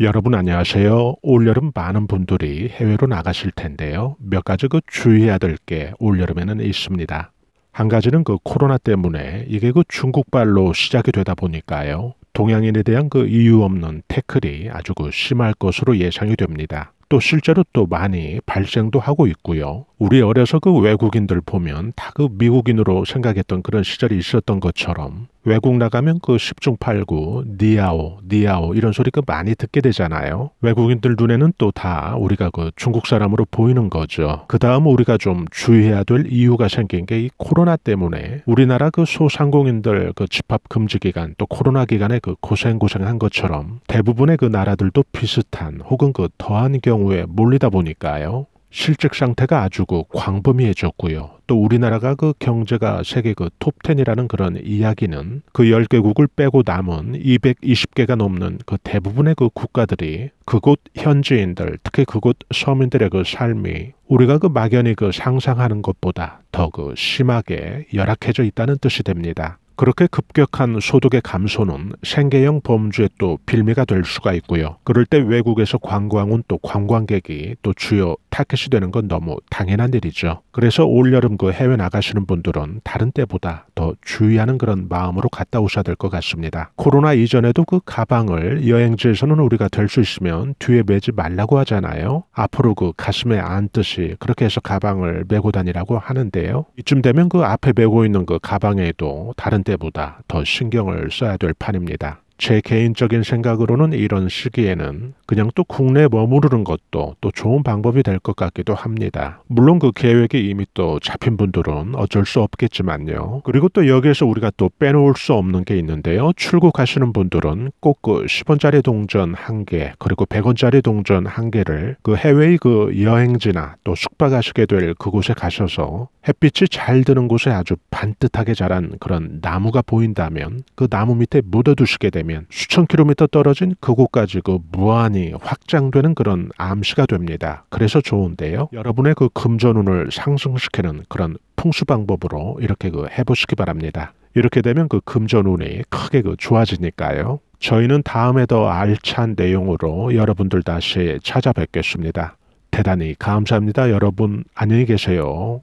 여러분 안녕하세요. 올여름 많은 분들이 해외로 나가실 텐데요. 몇 가지 그 주의해야 될 게 올여름에는 있습니다. 한 가지는 그 코로나 때문에 이게 그 중국발로 시작이 되다 보니까요. 동양인에 대한 그 이유 없는 태클이 아주 그 심할 것으로 예상이 됩니다. 또 실제로 또 많이 발생도 하고 있고요. 우리 어려서 그 외국인들 보면 다 그 미국인으로 생각했던 그런 시절이 있었던 것처럼 외국 나가면 그 10중 8구, 니아오, 니아오 이런 소리 가 그 많이 듣게 되잖아요. 외국인들 눈에는 또 다 우리가 그 중국 사람으로 보이는 거죠. 그 다음 우리가 좀 주의해야 될 이유가 생긴 게 이 코로나 때문에 우리나라 그 소상공인들 그 집합 금지 기간 또 코로나 기간에 그 고생고생한 것처럼 대부분의 그 나라들도 비슷한 혹은 그 더한 경우에 몰리다 보니까요. 실적 상태가 아주 그 광범위해졌고요. 또 우리나라가 그 경제가 세계 그 톱10이라는 그런 이야기는 그 10개국을 빼고 남은 220개가 넘는 그 대부분의 그 국가들이 그곳 현지인들, 특히 그곳 서민들의 그 삶이 우리가 그 막연히 그 상상하는 것보다 더 그 심하게 열악해져 있다는 뜻이 됩니다. 그렇게 급격한 소득의 감소는 생계형 범주에 또 빌미가 될 수가 있고요. 그럴 때 외국에서 관광 온또 관광객이 또 주요 타켓이 되는 건 너무 당연한 일이죠. 그래서 올여름 그 해외 나가시는 분들은 다른 때보다 더 주의하는 그런 마음으로 갔다 오셔야 될 것 같습니다. 코로나 이전에도 그 가방을 여행지에서는 우리가 될 수 있으면 뒤에 매지 말라고 하잖아요. 앞으로 그 가슴에 안듯이 그렇게 해서 가방을 메고 다니라고 하는데요. 이쯤 되면 그 앞에 메고 있는 그 가방에도 다른 때보다 더 신경을 써야 될 판입니다. 제 개인적인 생각으로는 이런 시기에는 그냥 또국내 머무르는 것도 또 좋은 방법이 될 것 같기도 합니다. 물론 그 계획이 이미 또 잡힌 분들은 어쩔 수 없겠지만요. 그리고 또 여기에서 우리가 또 빼놓을 수 없는 게 있는데요. 출국하시는 분들은 꼭 그 10원짜리 동전 한 개, 그리고 100원짜리 동전 한 개를 그 해외의 그 여행지나 또 숙박하시게 될 그곳에 가셔서 햇빛이 잘 드는 곳에 아주 반듯하게 자란 그런 나무가 보인다면 그 나무 밑에 묻어두시게 되면 되면 수천 킬로미터 떨어진 그곳까지 그 무한히 확장되는 그런 암시가 됩니다. 그래서 좋은데요. 여러분의 그 금전운을 상승시키는 그런 풍수 방법으로 이렇게 그 해보시기 바랍니다. 이렇게 되면 그 금전운이 크게 그 좋아지니까요. 저희는 다음에 더 알찬 내용으로 여러분들 다시 찾아뵙겠습니다. 대단히 감사합니다. 여러분 안녕히 계세요.